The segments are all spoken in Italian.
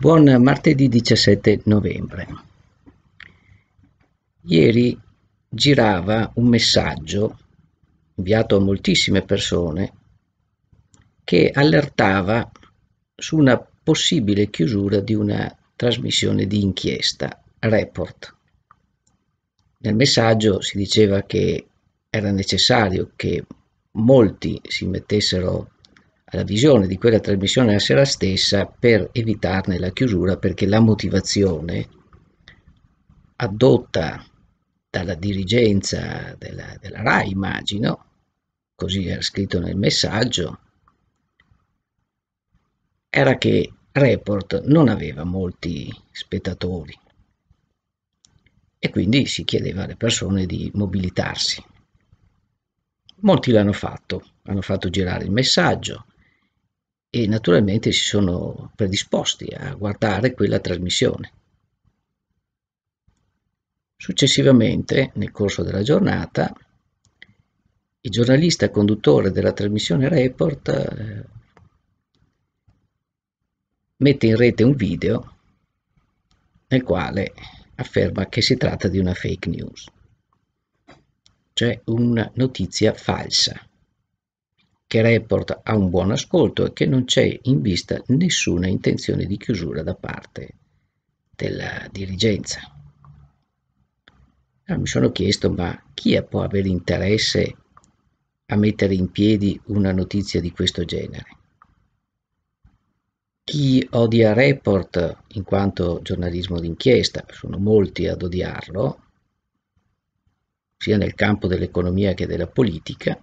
Buon martedì 17 novembre. Ieri girava un messaggio inviato a moltissime persone che allertava su una possibile chiusura di una trasmissione di inchiesta, report. Nel messaggio si diceva che era necessario che molti si mettessero la visione di quella trasmissione a la stessa per evitarne la chiusura perché la motivazione adotta dalla dirigenza della, della RAI, immagino, così era scritto nel messaggio, era che Report non aveva molti spettatori e quindi si chiedeva alle persone di mobilitarsi. Molti l'hanno fatto, hanno fatto girare il messaggio, e naturalmente si sono predisposti a guardare quella trasmissione. Successivamente, nel corso della giornata, il giornalista conduttore della trasmissione Report eh, mette in rete un video nel quale afferma che si tratta di una fake news, cioè una notizia falsa che Report ha un buon ascolto e che non c'è in vista nessuna intenzione di chiusura da parte della dirigenza. Allora, ah, mi sono chiesto, ma chi può avere interesse a mettere in piedi una notizia di questo genere? Chi odia Report in quanto giornalismo d'inchiesta, sono molti ad odiarlo, sia nel campo dell'economia che della politica,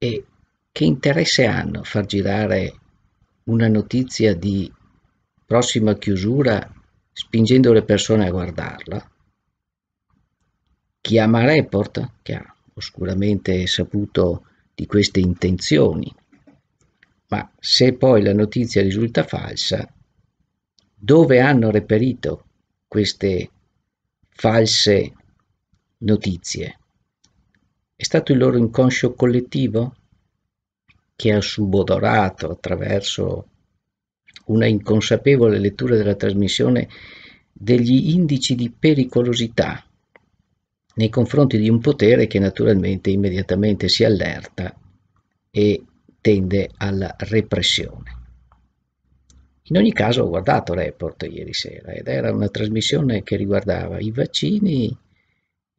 E che interesse hanno far girare una notizia di prossima chiusura spingendo le persone a guardarla? Chiama Report, che ha oscuramente saputo di queste intenzioni, ma se poi la notizia risulta falsa, dove hanno reperito queste false notizie? È stato il loro inconscio collettivo che ha subodorato attraverso una inconsapevole lettura della trasmissione degli indici di pericolosità nei confronti di un potere che naturalmente immediatamente si allerta e tende alla repressione. In ogni caso ho guardato Report ieri sera ed era una trasmissione che riguardava i vaccini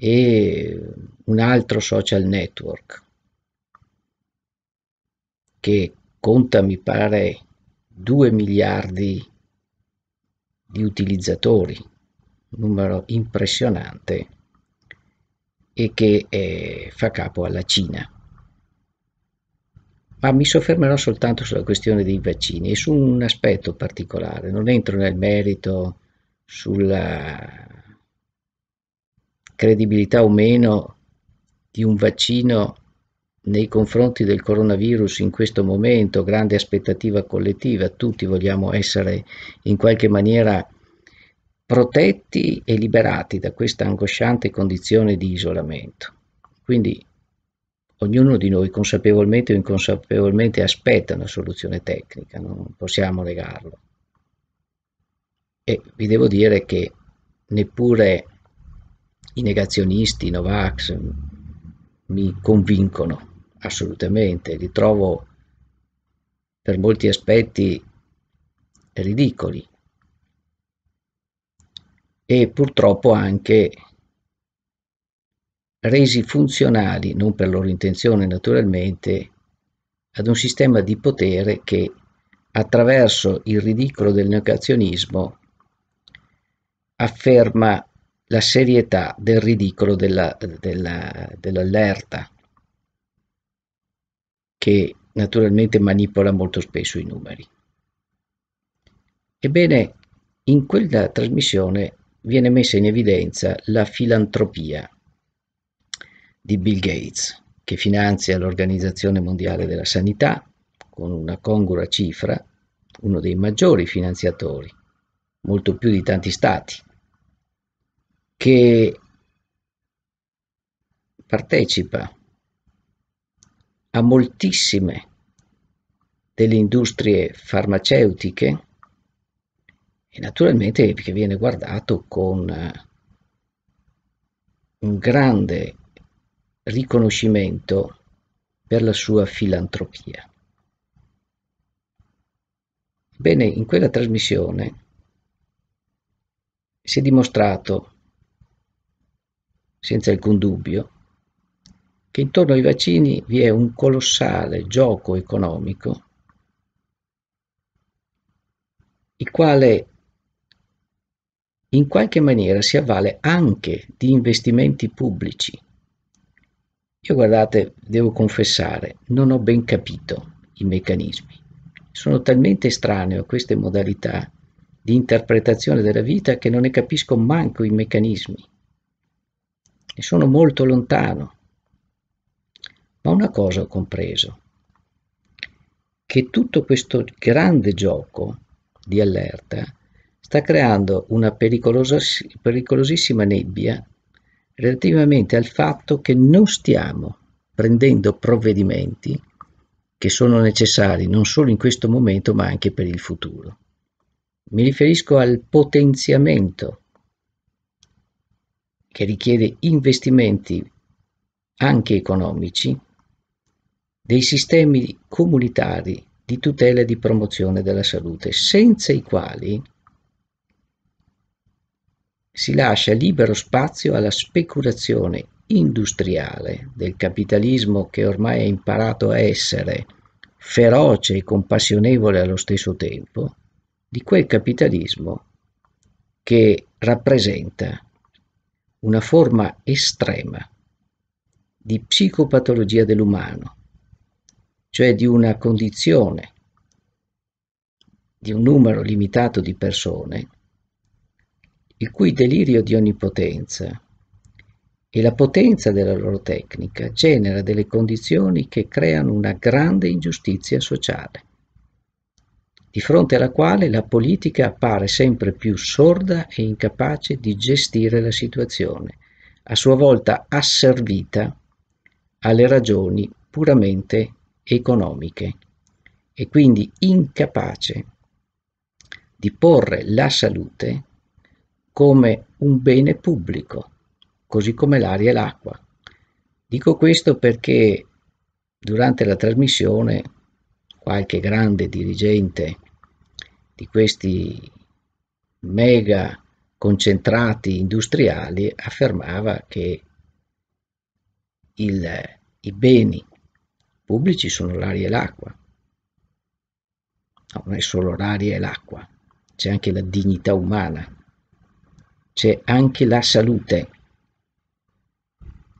e un altro social network che conta mi pare 2 miliardi di utilizzatori, numero impressionante e che eh, fa capo alla Cina. Ma mi soffermerò soltanto sulla questione dei vaccini e su un aspetto particolare, non entro nel merito sulla credibilità o meno di un vaccino nei confronti del coronavirus in questo momento, grande aspettativa collettiva, tutti vogliamo essere in qualche maniera protetti e liberati da questa angosciante condizione di isolamento. Quindi ognuno di noi consapevolmente o inconsapevolmente aspetta una soluzione tecnica, non possiamo negarlo. E vi devo dire che neppure i negazionisti, i Novax mm, mi convincono assolutamente, li trovo per molti aspetti ridicoli e purtroppo anche resi funzionali, non per loro intenzione naturalmente, ad un sistema di potere che attraverso il ridicolo del negazionismo afferma la serietà del ridicolo della, della, dell'allerta, che naturalmente manipola molto spesso i numeri. Ebbene, in quella trasmissione viene messa in evidenza la filantropia di Bill Gates, che finanzia l'Organizzazione Mondiale della Sanità con una congrua cifra, uno dei maggiori finanziatori, molto più di tanti stati che partecipa a moltissime delle industrie farmaceutiche e naturalmente che viene guardato con eh, un grande riconoscimento per la sua filantropia. Bene, in quella trasmissione si è dimostrato senza alcun dubbio, che intorno ai vaccini vi è un colossale gioco economico, il quale in qualche maniera si avvale anche di investimenti pubblici. Io guardate, devo confessare, non ho ben capito i meccanismi. Sono talmente estraneo a queste modalità di interpretazione della vita che non ne capisco manco i meccanismi e sono molto lontano. Ma una cosa ho compreso, che tutto questo grande gioco di allerta sta creando una pericolosissima nebbia relativamente al fatto che non stiamo prendendo provvedimenti che sono necessari non solo in questo momento ma anche per il futuro. Mi riferisco al potenziamento che richiede investimenti anche economici, dei sistemi comunitari di tutela e di promozione della salute, senza i quali si lascia libero spazio alla speculazione industriale del capitalismo che ormai ha imparato a essere feroce e compassionevole allo stesso tempo, di quel capitalismo che rappresenta una forma estrema di psicopatologia dell'umano, cioè di una condizione di un numero limitato di persone, il cui delirio di onnipotenza e la potenza della loro tecnica genera delle condizioni che creano una grande ingiustizia sociale di fronte alla quale la politica appare sempre più sorda e incapace di gestire la situazione, a sua volta asservita alle ragioni puramente economiche e quindi incapace di porre la salute come un bene pubblico, così come l'aria e l'acqua. Dico questo perché durante la trasmissione qualche grande dirigente di questi mega concentrati industriali affermava che il, i beni pubblici sono l'aria e l'acqua. non è solo l'aria e l'acqua, c'è anche la dignità umana, c'è anche la salute,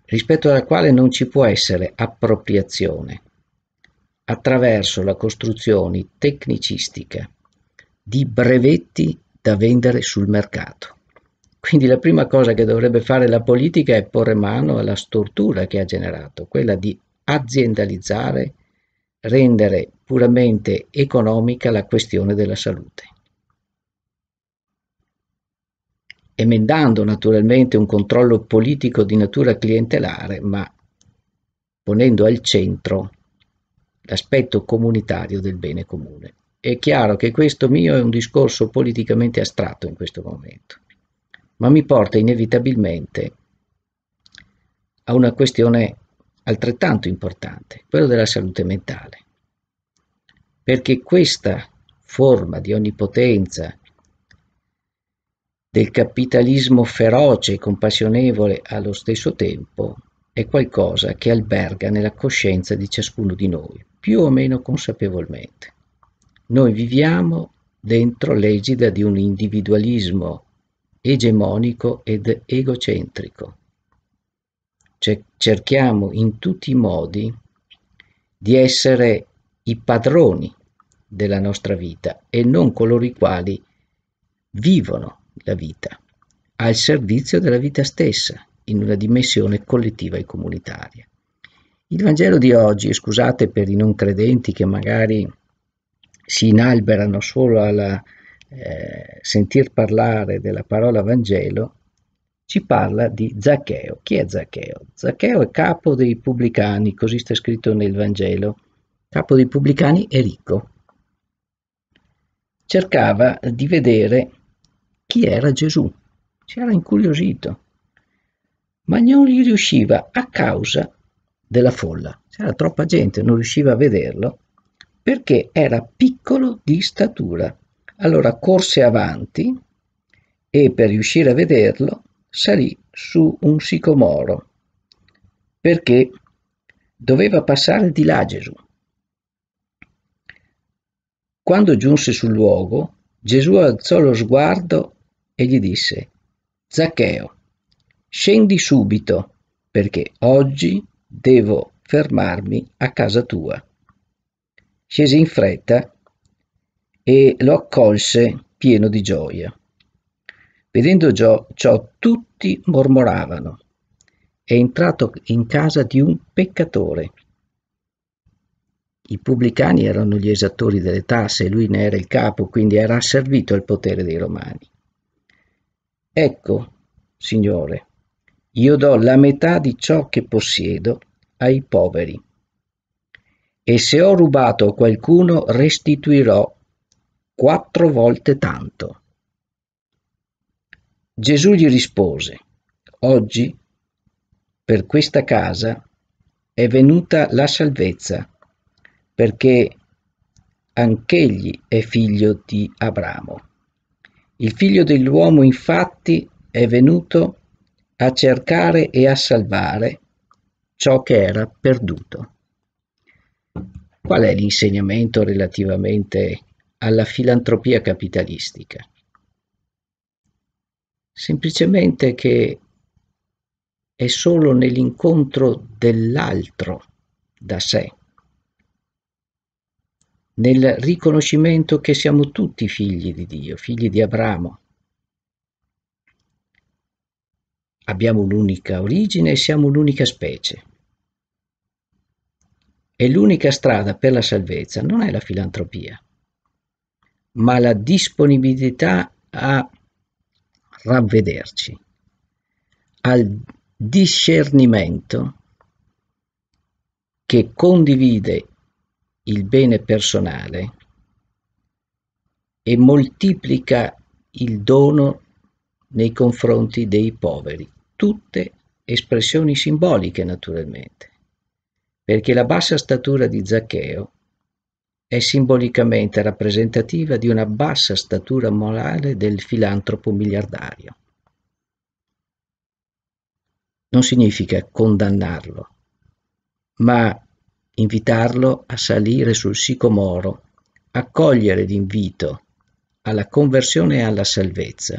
rispetto alla quale non ci può essere appropriazione attraverso la costruzione tecnicistica di brevetti da vendere sul mercato. Quindi la prima cosa che dovrebbe fare la politica è porre mano alla stortura che ha generato, quella di aziendalizzare, rendere puramente economica la questione della salute. Emendando naturalmente un controllo politico di natura clientelare, ma ponendo al centro l'aspetto comunitario del bene comune. È chiaro che questo mio è un discorso politicamente astratto in questo momento, ma mi porta inevitabilmente a una questione altrettanto importante, quella della salute mentale, perché questa forma di onnipotenza del capitalismo feroce e compassionevole allo stesso tempo è qualcosa che alberga nella coscienza di ciascuno di noi, più o meno consapevolmente. Noi viviamo dentro l'egida di un individualismo egemonico ed egocentrico. cerchiamo in tutti i modi di essere i padroni della nostra vita e non coloro i quali vivono la vita al servizio della vita stessa in una dimensione collettiva e comunitaria. Il Vangelo di oggi, scusate per i non credenti che magari si inalberano solo al eh, sentir parlare della parola Vangelo, ci parla di Zaccheo. Chi è Zaccheo? Zaccheo è capo dei pubblicani, così sta scritto nel Vangelo. Capo dei pubblicani è ricco. Cercava di vedere chi era Gesù. Si era incuriosito, ma non gli riusciva a causa della folla. C'era troppa gente, non riusciva a vederlo perché era piccolo di statura. Allora corse avanti e per riuscire a vederlo salì su un sicomoro perché doveva passare di là Gesù. Quando giunse sul luogo, Gesù alzò lo sguardo e gli disse, Zaccheo, scendi subito, perché oggi devo fermarmi a casa tua scese in fretta e lo accolse pieno di gioia. Vedendo ciò, ciò tutti mormoravano. È entrato in casa di un peccatore. I pubblicani erano gli esattori delle tasse lui ne era il capo, quindi era asservito al potere dei romani. Ecco, Signore, io do la metà di ciò che possiedo ai poveri e se ho rubato a qualcuno restituirò quattro volte tanto. Gesù gli rispose, oggi per questa casa è venuta la salvezza, perché anch'egli è figlio di Abramo. Il figlio dell'uomo infatti è venuto a cercare e a salvare ciò che era perduto. Qual è l'insegnamento relativamente alla filantropia capitalistica? Semplicemente che è solo nell'incontro dell'altro da sé, nel riconoscimento che siamo tutti figli di Dio, figli di Abramo. Abbiamo un'unica origine e siamo l'unica specie. E l'unica strada per la salvezza non è la filantropia, ma la disponibilità a ravvederci, al discernimento che condivide il bene personale e moltiplica il dono nei confronti dei poveri, tutte espressioni simboliche naturalmente perché la bassa statura di Zaccheo è simbolicamente rappresentativa di una bassa statura morale del filantropo miliardario. Non significa condannarlo, ma invitarlo a salire sul sicomoro, accogliere l'invito alla conversione e alla salvezza,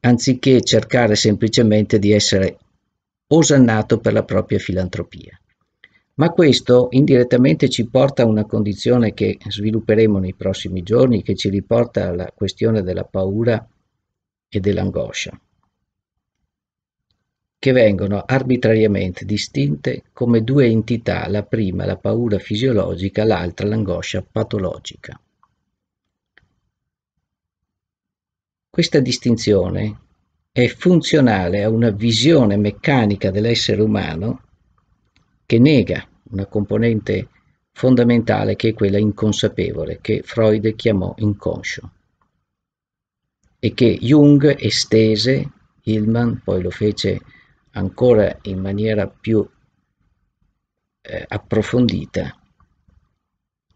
anziché cercare semplicemente di essere osannato per la propria filantropia. Ma questo indirettamente ci porta a una condizione che svilupperemo nei prossimi giorni, che ci riporta alla questione della paura e dell'angoscia, che vengono arbitrariamente distinte come due entità, la prima la paura fisiologica, l'altra l'angoscia patologica. Questa distinzione è funzionale a una visione meccanica dell'essere umano che nega una componente fondamentale che è quella inconsapevole, che Freud chiamò inconscio e che Jung estese, Hillman poi lo fece ancora in maniera più eh, approfondita,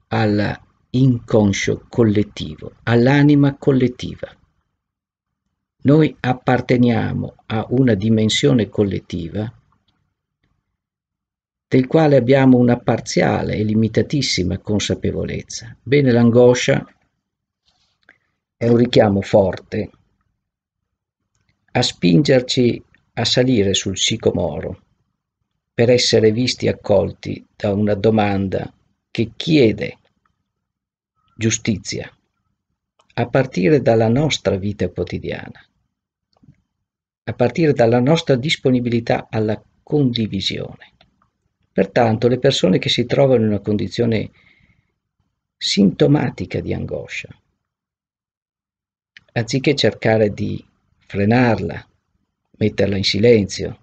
all'inconscio collettivo, all'anima collettiva. Noi apparteniamo a una dimensione collettiva del quale abbiamo una parziale e limitatissima consapevolezza. Bene, l'angoscia è un richiamo forte a spingerci a salire sul sicomoro per essere visti e accolti da una domanda che chiede giustizia a partire dalla nostra vita quotidiana, a partire dalla nostra disponibilità alla condivisione. Pertanto le persone che si trovano in una condizione sintomatica di angoscia, anziché cercare di frenarla, metterla in silenzio,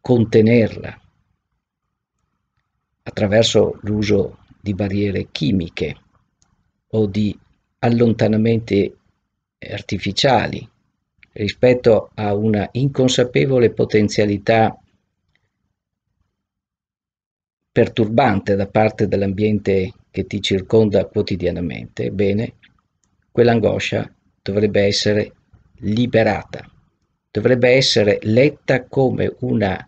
contenerla attraverso l'uso di barriere chimiche o di allontanamenti artificiali rispetto a una inconsapevole potenzialità perturbante da parte dell'ambiente che ti circonda quotidianamente, ebbene, quell'angoscia dovrebbe essere liberata, dovrebbe essere letta come una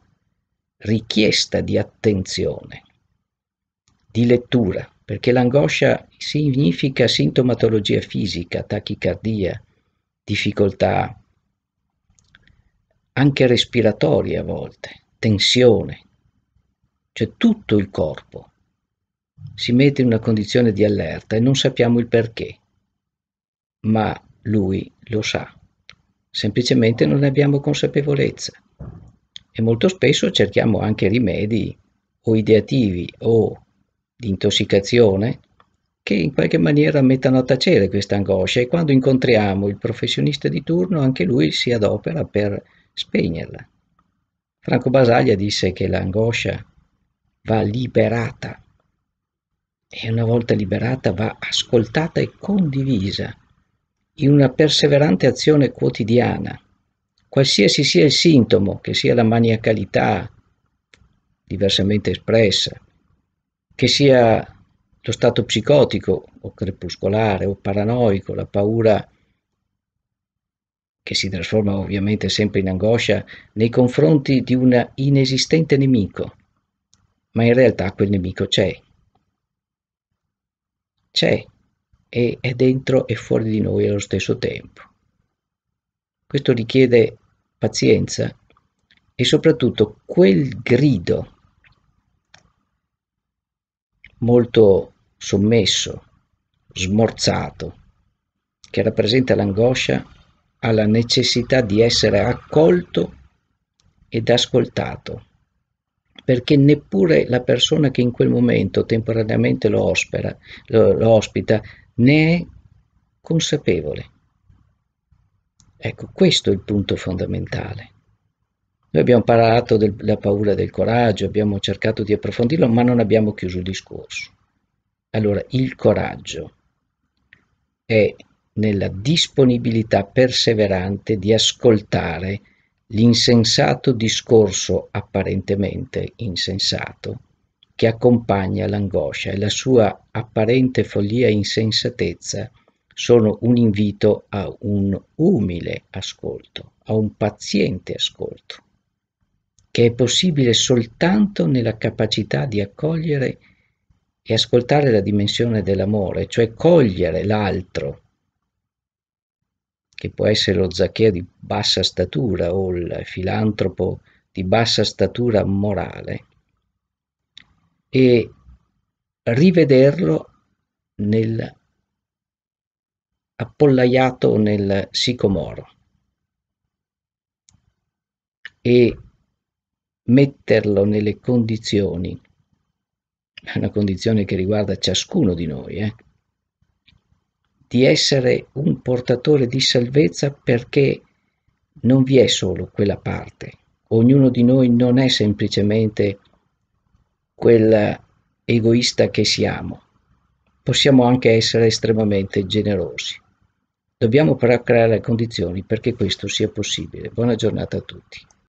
richiesta di attenzione, di lettura, perché l'angoscia significa sintomatologia fisica, tachicardia, difficoltà anche respiratorie a volte, tensione, cioè tutto il corpo si mette in una condizione di allerta e non sappiamo il perché, ma lui lo sa, semplicemente non ne abbiamo consapevolezza e molto spesso cerchiamo anche rimedi o ideativi o di intossicazione che in qualche maniera mettano a tacere questa angoscia e quando incontriamo il professionista di turno anche lui si adopera per spegnerla. Franco Basaglia disse che l'angoscia va liberata e una volta liberata va ascoltata e condivisa in una perseverante azione quotidiana, qualsiasi sia il sintomo, che sia la maniacalità diversamente espressa, che sia lo stato psicotico o crepuscolare o paranoico, la paura che si trasforma ovviamente sempre in angoscia nei confronti di un inesistente nemico ma in realtà quel nemico c'è. C'è e è dentro e fuori di noi allo stesso tempo. Questo richiede pazienza e soprattutto quel grido molto sommesso, smorzato, che rappresenta l'angoscia alla necessità di essere accolto ed ascoltato perché neppure la persona che in quel momento temporaneamente lo, ospera, lo, lo ospita ne è consapevole. Ecco, questo è il punto fondamentale. Noi abbiamo parlato della paura del coraggio, abbiamo cercato di approfondirlo, ma non abbiamo chiuso il discorso. Allora, il coraggio è nella disponibilità perseverante di ascoltare L'insensato discorso apparentemente insensato che accompagna l'angoscia e la sua apparente follia e insensatezza sono un invito a un umile ascolto, a un paziente ascolto, che è possibile soltanto nella capacità di accogliere e ascoltare la dimensione dell'amore, cioè cogliere l'altro che può essere lo Zaccheo di bassa statura o il filantropo di bassa statura morale, e rivederlo nel appollaiato nel sicomoro e metterlo nelle condizioni, una condizione che riguarda ciascuno di noi, eh, di essere un portatore di salvezza perché non vi è solo quella parte. Ognuno di noi non è semplicemente quel egoista che siamo. Possiamo anche essere estremamente generosi. Dobbiamo però creare le condizioni perché questo sia possibile. Buona giornata a tutti.